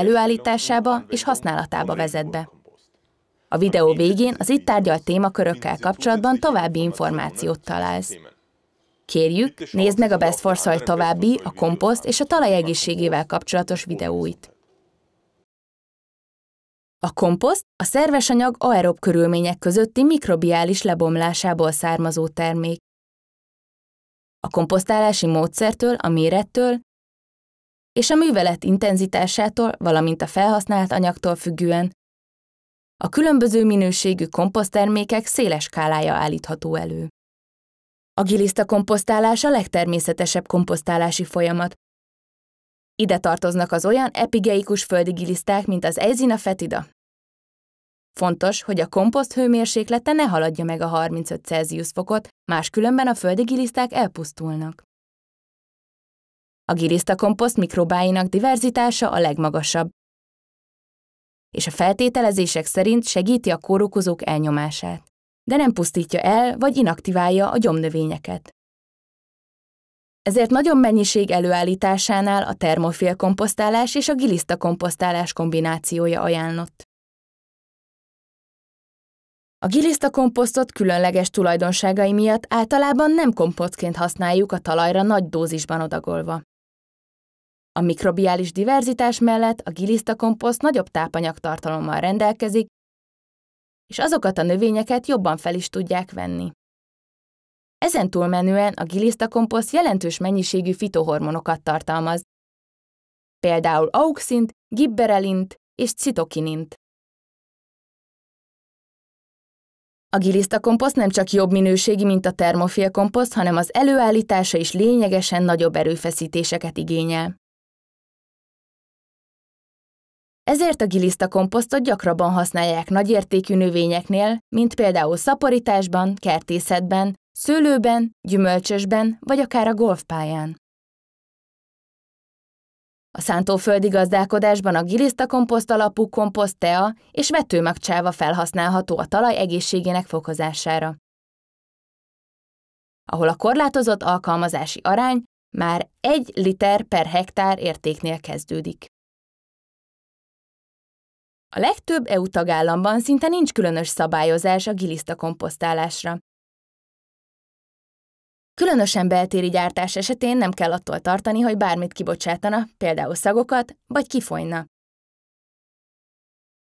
előállításába és használatába vezet be. A videó végén az itt tárgyalt témakörökkel kapcsolatban további információt találsz. Kérjük, nézd meg a Best for Soil további, a komposzt és a talaj egészségével kapcsolatos videóit. A komposzt a szerves anyag aerob körülmények közötti mikrobiális lebomlásából származó termék. A komposztálási módszertől, a mérettől és a művelet intenzitásától, valamint a felhasznált anyagtól függően a különböző minőségű komposztermékek széles skálája állítható elő. A giliszta komposztálás a legtermészetesebb komposztálási folyamat. Ide tartoznak az olyan epigeikus földi giliszták, mint az Ezina fetida. Fontos, hogy a komposzt hőmérséklete ne haladja meg a 35 Celsius fokot, máskülönben a földi giliszták elpusztulnak. A komposzt mikrobáinak diverzitása a legmagasabb, és a feltételezések szerint segíti a kórokozók elnyomását, de nem pusztítja el vagy inaktiválja a gyomnövényeket. Ezért nagyon mennyiség előállításánál a termofil komposztálás és a giliszta komposztálás kombinációja ajánlott. A giliszta komposztot különleges tulajdonságai miatt általában nem komposztként használjuk a talajra nagy dózisban odagolva. A mikrobiális diverzitás mellett a komposzt nagyobb tápanyagtartalommal rendelkezik, és azokat a növényeket jobban fel is tudják venni. Ezen túlmenően a komposzt jelentős mennyiségű fitohormonokat tartalmaz, például auxint, gibberelint és citokinint. A komposzt nem csak jobb minőségi, mint a komposzt, hanem az előállítása is lényegesen nagyobb erőfeszítéseket igényel. Ezért a giliszta komposztot gyakrabban használják nagyértékű növényeknél, mint például szaporításban, kertészetben, szőlőben, gyümölcsösben vagy akár a golfpályán. A szántóföldi gazdálkodásban a giliszta komposzt alapú komposztea és vetőmagcsáva felhasználható a talaj egészségének fokozására. Ahol a korlátozott alkalmazási arány már 1 liter per hektár értéknél kezdődik. A legtöbb EU tagállamban szinte nincs különös szabályozás a giliszta komposztálásra. Különösen beltéri gyártás esetén nem kell attól tartani, hogy bármit kibocsátana, például szagokat, vagy kifolyna.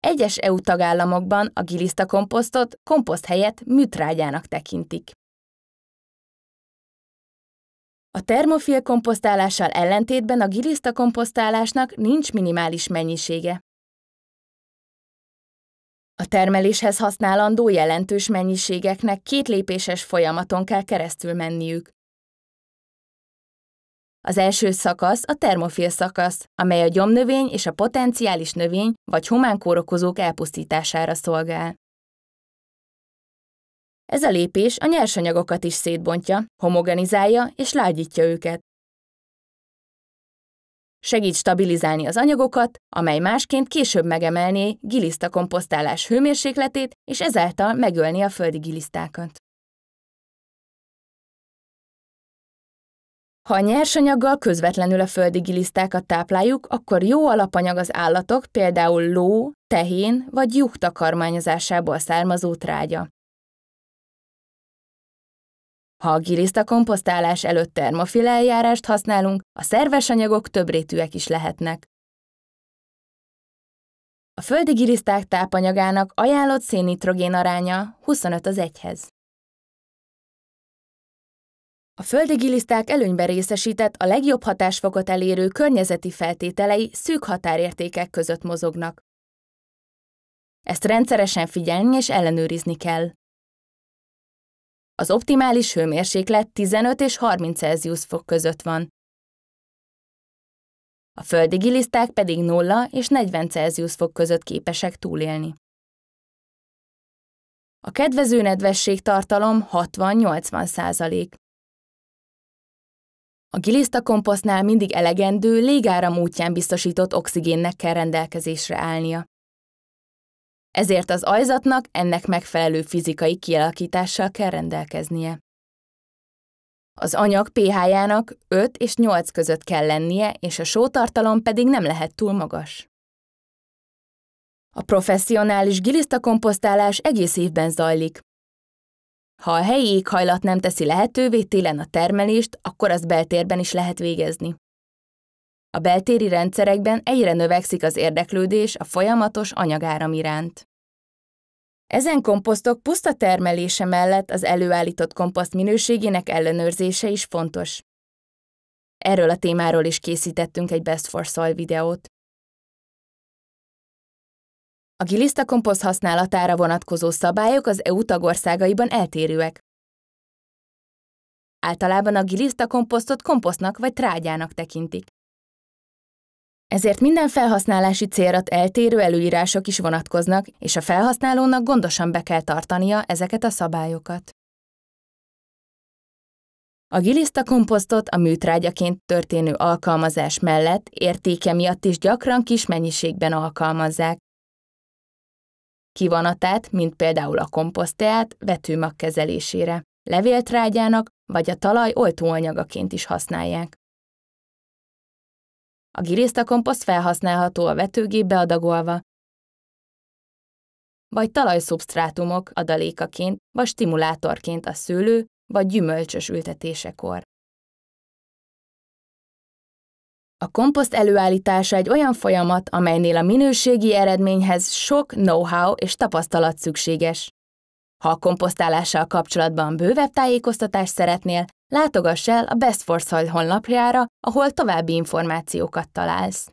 Egyes EU tagállamokban a giliszta komposztot komposzt helyett műtrágyának tekintik. A termofil komposztálással ellentétben a giliszta komposztálásnak nincs minimális mennyisége. A termeléshez használandó jelentős mennyiségeknek két lépéses folyamaton kell keresztül menniük. Az első szakasz a termofil szakasz, amely a gyomnövény és a potenciális növény vagy humánkórokozók elpusztítására szolgál. Ez a lépés a nyersanyagokat is szétbontja, homogenizálja és lágyítja őket, Segít stabilizálni az anyagokat, amely másként később megemelné giliszta komposztálás hőmérsékletét, és ezáltal megölni a földi gilisztákat. Ha a nyersanyaggal közvetlenül a földi gilisztákat tápláljuk, akkor jó alapanyag az állatok, például ló, tehén vagy juh takarmányozásából származó trágya. Ha a giliszta komposztálás előtt termofil eljárást használunk, a szerves anyagok többrétűek is lehetnek. A földi giliszták tápanyagának ajánlott szénitrogén aránya 25 az 1-hez. A földi giliszták előnyben részesített a legjobb hatásfokot elérő környezeti feltételei szűk határértékek között mozognak. Ezt rendszeresen figyelni és ellenőrizni kell. Az optimális hőmérséklet 15 és 30 Celsius fok között van. A földi giliszták pedig 0 és 40 Celsius fok között képesek túlélni. A kedvező nedvesség tartalom 60-80 százalék. A giliszta komposztnál mindig elegendő, légáram útján biztosított oxigénnek kell rendelkezésre állnia ezért az ajzatnak ennek megfelelő fizikai kialakítással kell rendelkeznie. Az anyag pH-jának 5 és 8 között kell lennie, és a sótartalom pedig nem lehet túl magas. A professzionális komposztálás egész évben zajlik. Ha a helyi éghajlat nem teszi lehetővé télen a termelést, akkor az beltérben is lehet végezni. A beltéri rendszerekben egyre növekszik az érdeklődés a folyamatos anyagáram iránt. Ezen komposztok puszta termelése mellett az előállított komposzt minőségének ellenőrzése is fontos. Erről a témáról is készítettünk egy Best for Soil videót. A giliszta komposzt használatára vonatkozó szabályok az EU tagországaiban eltérőek. Általában a giliszta komposztot komposztnak vagy trágyának tekintik. Ezért minden felhasználási célra eltérő előírások is vonatkoznak, és a felhasználónak gondosan be kell tartania ezeket a szabályokat. A giliszta komposztot a műtrágyaként történő alkalmazás mellett értéke miatt is gyakran kis mennyiségben alkalmazzák. Kivonatát, mint például a komposzteát, vetőmag kezelésére, levéltrágyának vagy a talaj oltóanyagaként is használják. A gilisztakomposzt felhasználható a vetőgépbe adagolva, vagy talajszubstrátumok adalékaként, vagy stimulátorként a szőlő, vagy gyümölcsös ültetésekor. A komposzt előállítása egy olyan folyamat, amelynél a minőségi eredményhez sok know-how és tapasztalat szükséges. Ha a komposztálással kapcsolatban bővebb tájékoztatást szeretnél, látogass el a Best for Soil honlapjára, ahol további információkat találsz.